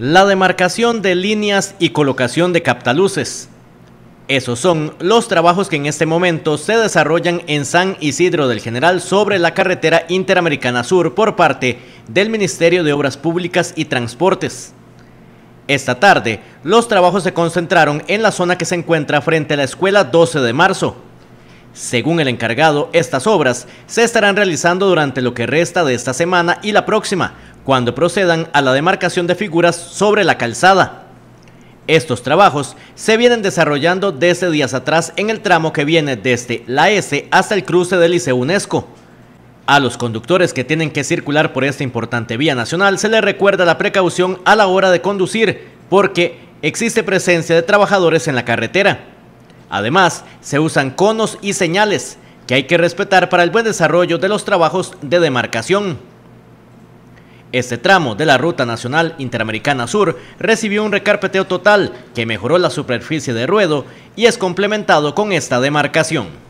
la demarcación de líneas y colocación de captaluces. Esos son los trabajos que en este momento se desarrollan en San Isidro del General sobre la carretera Interamericana Sur por parte del Ministerio de Obras Públicas y Transportes. Esta tarde, los trabajos se concentraron en la zona que se encuentra frente a la Escuela 12 de Marzo. Según el encargado, estas obras se estarán realizando durante lo que resta de esta semana y la próxima, cuando procedan a la demarcación de figuras sobre la calzada. Estos trabajos se vienen desarrollando desde días atrás en el tramo que viene desde la S hasta el cruce del Liceo UNESCO. A los conductores que tienen que circular por esta importante vía nacional se les recuerda la precaución a la hora de conducir porque existe presencia de trabajadores en la carretera. Además, se usan conos y señales que hay que respetar para el buen desarrollo de los trabajos de demarcación. Este tramo de la Ruta Nacional Interamericana Sur recibió un recarpeteo total que mejoró la superficie de ruedo y es complementado con esta demarcación.